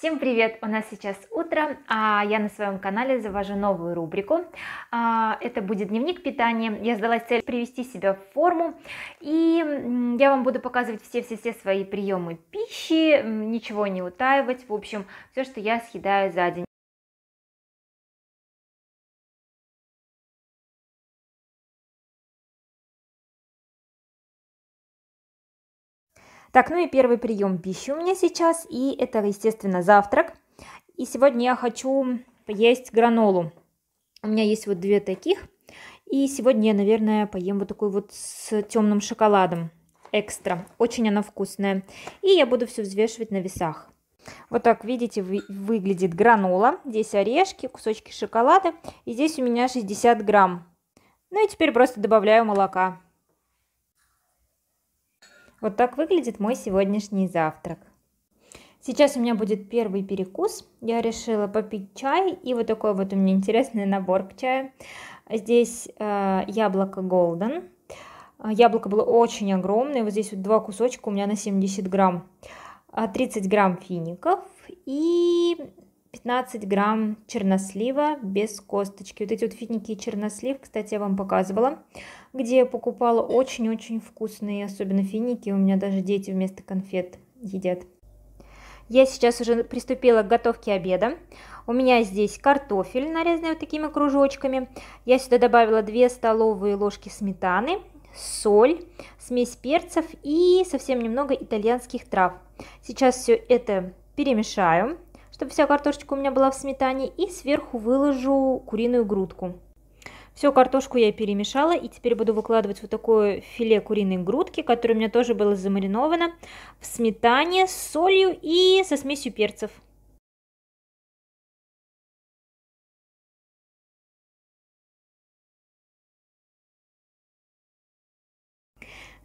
Всем привет! У нас сейчас утро, а я на своем канале завожу новую рубрику. А, это будет дневник питания. Я сдалась цель привести себя в форму, и я вам буду показывать все-все-все свои приемы пищи, ничего не утаивать, в общем, все, что я съедаю за день. Так, ну и первый прием пищи у меня сейчас, и это, естественно, завтрак. И сегодня я хочу поесть гранолу. У меня есть вот две таких. И сегодня я, наверное, поем вот такой вот с темным шоколадом. Экстра. Очень она вкусная. И я буду все взвешивать на весах. Вот так, видите, выглядит гранола. Здесь орешки, кусочки шоколада. И здесь у меня 60 грамм. Ну и теперь просто добавляю молока. Вот так выглядит мой сегодняшний завтрак. Сейчас у меня будет первый перекус. Я решила попить чай, и вот такой вот у меня интересный набор к чаю. Здесь э, яблоко Golden. Э, яблоко было очень огромное, вот здесь вот два кусочка у меня на 70 грамм. 30 э, грамм фиников и 15 грамм чернослива без косточки. Вот эти вот финики чернослив, кстати, я вам показывала, где я покупала очень-очень вкусные, особенно финики. У меня даже дети вместо конфет едят. Я сейчас уже приступила к готовке обеда. У меня здесь картофель, нарезанный вот такими кружочками. Я сюда добавила 2 столовые ложки сметаны, соль, смесь перцев и совсем немного итальянских трав. Сейчас все это перемешаю чтобы вся картошечка у меня была в сметане, и сверху выложу куриную грудку. Всю картошку я перемешала, и теперь буду выкладывать вот такое филе куриной грудки, которое у меня тоже было замариновано в сметане с солью и со смесью перцев.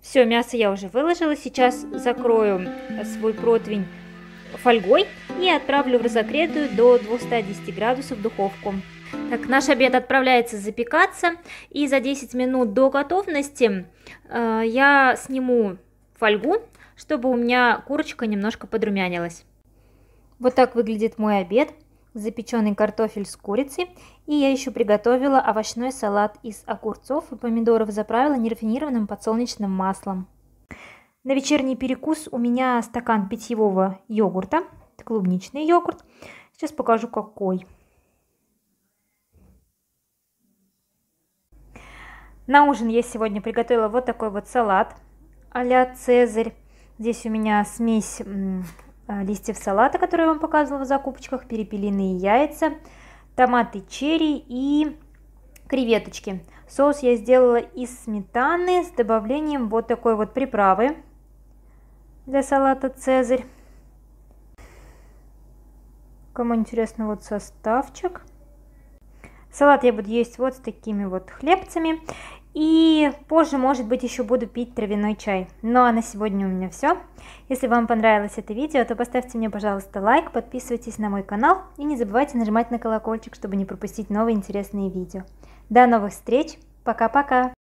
Все, мясо я уже выложила, сейчас закрою свой противень фольгой, и отправлю в разогретую до 210 градусов духовку. Так, наш обед отправляется запекаться, и за 10 минут до готовности э, я сниму фольгу, чтобы у меня курочка немножко подрумянилась. Вот так выглядит мой обед. Запеченный картофель с курицей. И я еще приготовила овощной салат из огурцов и помидоров, заправила нерафинированным подсолнечным маслом. На вечерний перекус у меня стакан питьевого йогурта клубничный йогурт. Сейчас покажу какой. На ужин я сегодня приготовила вот такой вот салат а Цезарь. Здесь у меня смесь э, листьев салата, которую я вам показывала в закупочках, перепелиные яйца, томаты черри и креветочки. Соус я сделала из сметаны с добавлением вот такой вот приправы для салата «Цезарь». Кому интересно, вот составчик. Салат я буду есть вот с такими вот хлебцами. И позже, может быть, еще буду пить травяной чай. Ну а на сегодня у меня все. Если вам понравилось это видео, то поставьте мне, пожалуйста, лайк, подписывайтесь на мой канал и не забывайте нажимать на колокольчик, чтобы не пропустить новые интересные видео. До новых встреч, пока-пока!